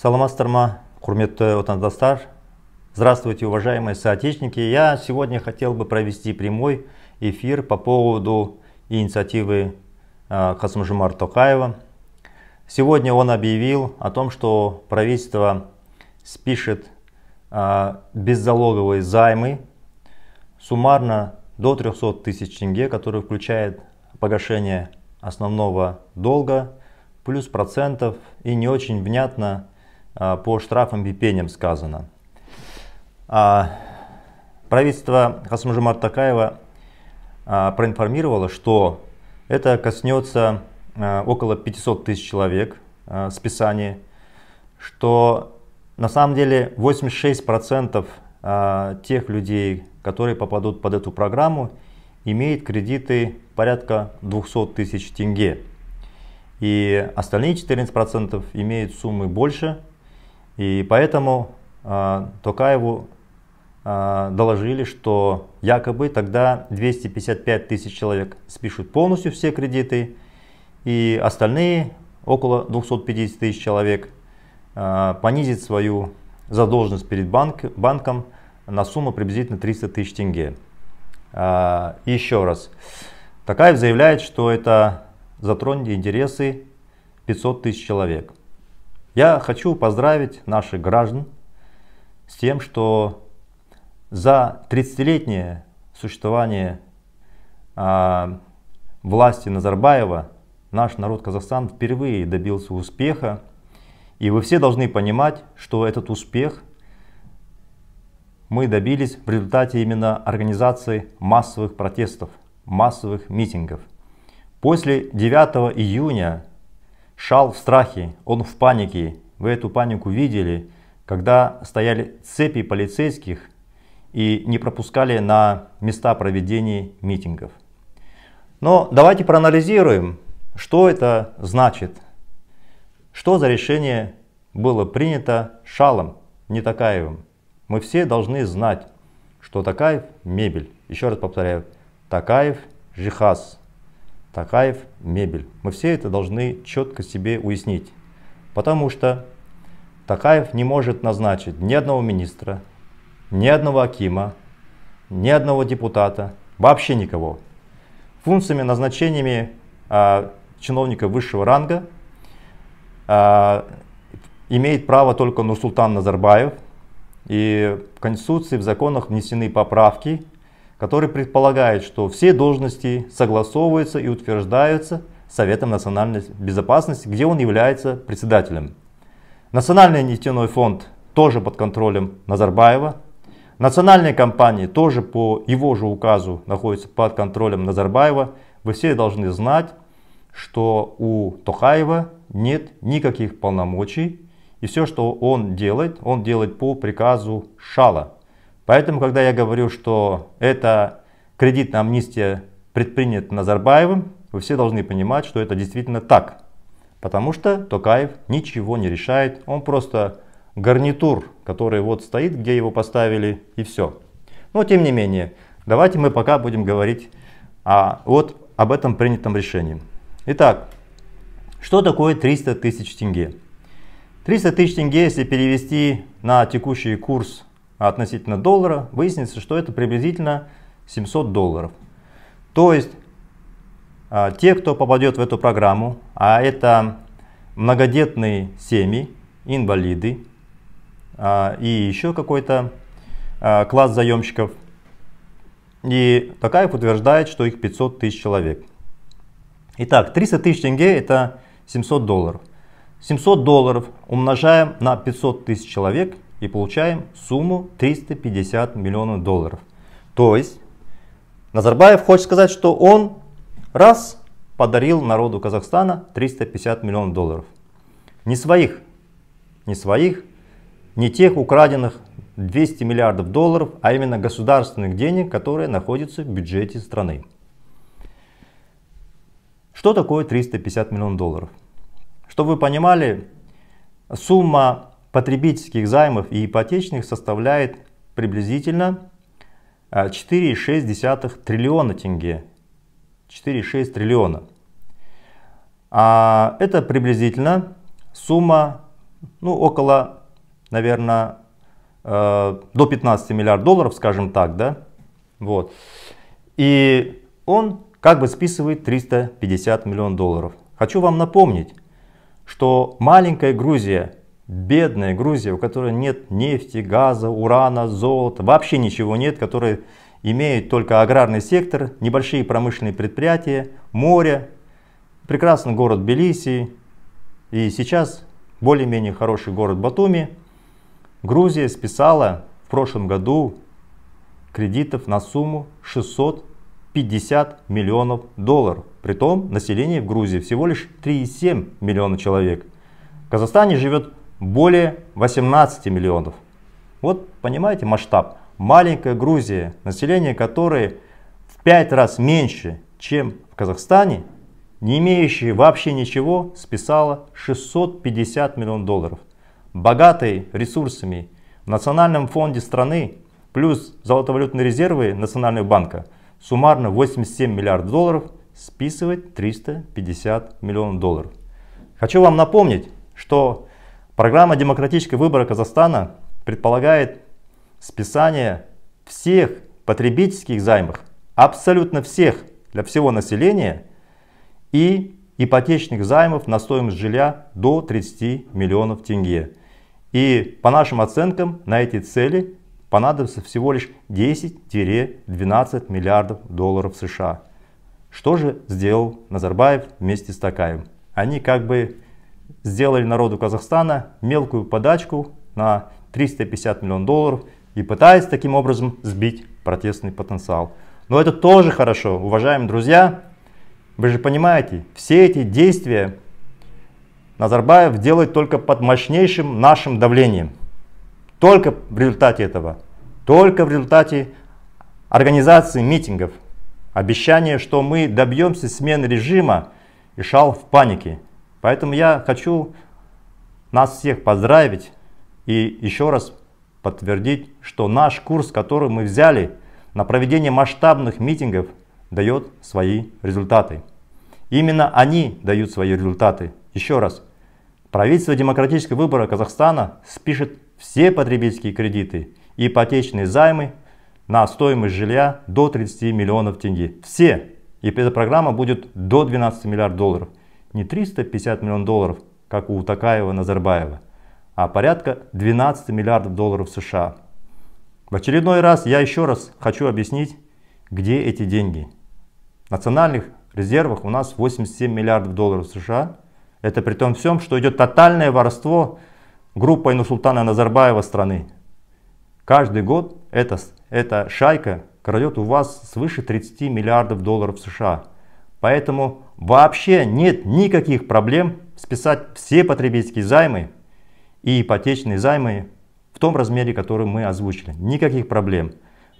Саламастар ма, құрметті отандастар, здравствуйте, уважаемые соотечественники. Я сегодня хотел бы провести прямой эфир по поводу инициативы а, Касымжимар Токаева. Сегодня он объявил о том, что правительство спишет а, беззалоговые займы суммарно до 300 тысяч тенге, которые включают погашение основного долга, плюс процентов и не очень внятно а, по штрафам и пеням сказано. А, правительство Хасмужа Такаева а, проинформировало, что это коснется около 500 тысяч человек списание, что на самом деле 86% тех людей, которые попадут под эту программу, имеют кредиты порядка 200 тысяч тенге. И остальные 14% имеют суммы больше и поэтому э, Токаеву э, доложили, что якобы тогда 255 тысяч человек спишут полностью все кредиты, и остальные, около 250 тысяч человек, э, понизит свою задолженность перед банк, банком на сумму приблизительно 300 тысяч тенге. Э, еще раз, Токаев заявляет, что это затронет интересы 500 тысяч человек. Я хочу поздравить наших граждан с тем, что за 30-летнее существование э, власти Назарбаева наш народ Казахстан впервые добился успеха. И вы все должны понимать, что этот успех мы добились в результате именно организации массовых протестов, массовых митингов. После 9 июня Шал в страхе, он в панике. Вы эту панику видели, когда стояли цепи полицейских и не пропускали на места проведения митингов. Но давайте проанализируем, что это значит. Что за решение было принято Шалом не Такаевым. Мы все должны знать, что Такаев – мебель. Еще раз повторяю, Такаев – Жихас. Такаев, мебель. Мы все это должны четко себе уяснить, потому что Такаев не может назначить ни одного министра, ни одного акима, ни одного депутата, вообще никого. Функциями, назначениями а, чиновника высшего ранга а, имеет право только Нурсултан Назарбаев. И в Конституции, в законах внесены поправки, который предполагает, что все должности согласовываются и утверждаются Советом национальной безопасности, где он является председателем. Национальный нефтяной фонд тоже под контролем Назарбаева. Национальные компании тоже по его же указу находятся под контролем Назарбаева. Вы все должны знать, что у Тохаева нет никаких полномочий. И все, что он делает, он делает по приказу Шала. Поэтому, когда я говорю, что это кредитная амнистия предпринята Назарбаевым, вы все должны понимать, что это действительно так. Потому что Токаев ничего не решает, он просто гарнитур, который вот стоит, где его поставили, и все. Но тем не менее, давайте мы пока будем говорить а, вот об этом принятом решении. Итак, что такое 300 тысяч тенге? 300 тысяч тенге, если перевести на текущий курс а относительно доллара, выяснится, что это приблизительно 700 долларов. То есть а, те, кто попадет в эту программу, а это многодетные семьи, инвалиды а, и еще какой-то класс заемщиков. И Такаев утверждает, что их 500 тысяч человек. Итак, 300 тысяч тенге это 700 долларов. 700 долларов умножаем на 500 тысяч человек и получаем сумму 350 миллионов долларов. То есть Назарбаев хочет сказать, что он раз подарил народу Казахстана 350 миллионов долларов. Не своих, не своих, не тех украденных 200 миллиардов долларов, а именно государственных денег, которые находятся в бюджете страны. Что такое 350 миллионов долларов? Чтобы вы понимали, сумма потребительских займов и ипотечных составляет приблизительно 4,6 а, триллиона тенге. 4,6 триллиона. А это приблизительно сумма, ну, около, наверное, э, до 15 миллиардов долларов, скажем так, да? Вот. И он как бы списывает 350 миллионов долларов. Хочу вам напомнить, что маленькая Грузия бедная Грузия, у которой нет нефти, газа, урана, золота, вообще ничего нет, которая имеет только аграрный сектор, небольшие промышленные предприятия, море, прекрасный город Белиси и сейчас более-менее хороший город Батуми, Грузия списала в прошлом году кредитов на сумму 650 миллионов долларов. Притом население в Грузии всего лишь 3,7 миллиона человек. В Казахстане живет более 18 миллионов. Вот понимаете масштаб. Маленькая Грузия, население которой в 5 раз меньше, чем в Казахстане, не имеющие вообще ничего, списала 650 миллионов долларов. Богатые ресурсами в национальном фонде страны плюс золотовалютные резервы Национального банка суммарно 87 миллиардов долларов списывает 350 миллионов долларов. Хочу вам напомнить, что Программа демократического выбора Казахстана предполагает списание всех потребительских займов, абсолютно всех для всего населения и ипотечных займов на стоимость жилья до 30 миллионов тенге. И по нашим оценкам на эти цели понадобится всего лишь 10-12 миллиардов долларов США. Что же сделал Назарбаев вместе с Такаем? Они как бы сделали народу Казахстана мелкую подачку на 350 миллионов долларов и пытаясь таким образом сбить протестный потенциал. Но это тоже хорошо, уважаемые друзья. Вы же понимаете, все эти действия Назарбаев делает только под мощнейшим нашим давлением. Только в результате этого. Только в результате организации митингов. Обещание, что мы добьемся смены режима, и шал в панике. Поэтому я хочу нас всех поздравить и еще раз подтвердить, что наш курс, который мы взяли на проведение масштабных митингов, дает свои результаты. Именно они дают свои результаты. Еще раз, правительство демократического выбора Казахстана спишет все потребительские кредиты и ипотечные займы на стоимость жилья до 30 миллионов тенге. Все. И эта программа будет до 12 миллиардов долларов не 350 миллионов долларов, как у Такаева Назарбаева, а порядка 12 миллиардов долларов США. В очередной раз я еще раз хочу объяснить, где эти деньги. В национальных резервах у нас 87 миллиардов долларов США. Это при том всем, что идет тотальное воровство группой Нусултана Назарбаева страны. Каждый год эта, эта шайка крадет у вас свыше 30 миллиардов долларов США. Поэтому Вообще нет никаких проблем списать все потребительские займы и ипотечные займы в том размере, который мы озвучили. Никаких проблем.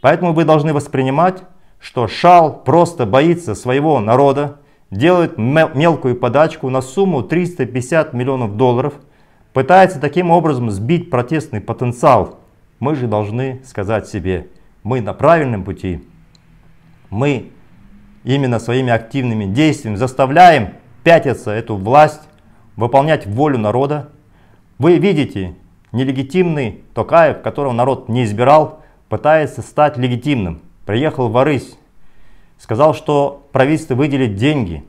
Поэтому вы должны воспринимать, что Шал просто боится своего народа, делает мелкую подачку на сумму 350 миллионов долларов, пытается таким образом сбить протестный потенциал. Мы же должны сказать себе, мы на правильном пути, мы именно своими активными действиями заставляем пятиться эту власть, выполнять волю народа. Вы видите, нелегитимный Токаев, которого народ не избирал, пытается стать легитимным. Приехал в Арысь, сказал, что правительство выделит деньги.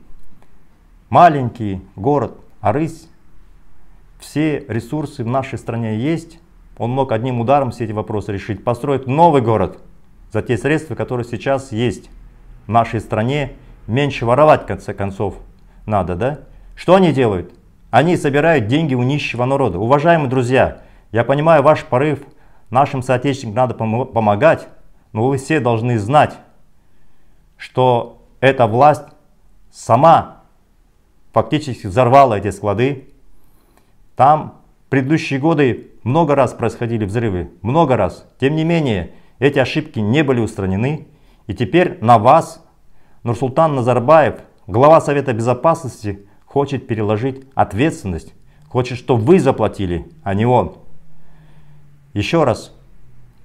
Маленький город Арысь, все ресурсы в нашей стране есть. Он мог одним ударом все эти вопросы решить, построить новый город за те средства, которые сейчас есть в нашей стране меньше воровать, в конце концов, надо, да? Что они делают? Они собирают деньги у нищего народа. Уважаемые друзья, я понимаю ваш порыв, нашим соотечественникам надо пом помогать, но вы все должны знать, что эта власть сама фактически взорвала эти склады. Там в предыдущие годы много раз происходили взрывы, много раз. Тем не менее, эти ошибки не были устранены. И теперь на вас Нурсултан Назарбаев, глава Совета Безопасности, хочет переложить ответственность. Хочет, что вы заплатили, а не он. Еще раз,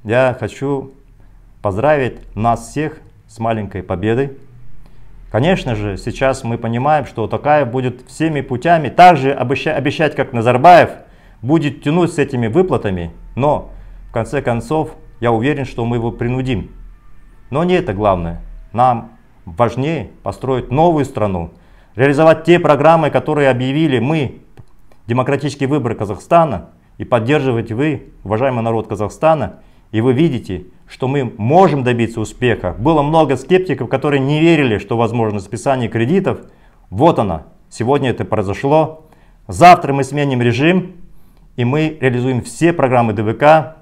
я хочу поздравить нас всех с маленькой победой. Конечно же, сейчас мы понимаем, что такая будет всеми путями, также обещать, как Назарбаев, будет тянуть с этими выплатами, но в конце концов, я уверен, что мы его принудим но не это главное. Нам важнее построить новую страну, реализовать те программы, которые объявили мы, демократические выборы Казахстана, и поддерживать вы, уважаемый народ Казахстана, и вы видите, что мы можем добиться успеха. Было много скептиков, которые не верили, что возможно списание кредитов. Вот она, сегодня это произошло. Завтра мы сменим режим, и мы реализуем все программы ДВК,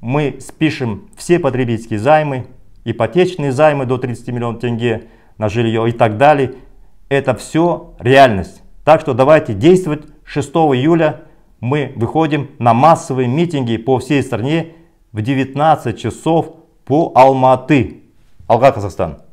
мы спишем все потребительские займы, ипотечные займы до 30 миллионов тенге на жилье и так далее. Это все реальность. Так что давайте действовать. 6 июля мы выходим на массовые митинги по всей стране в 19 часов по Алматы. Алга, Казахстан.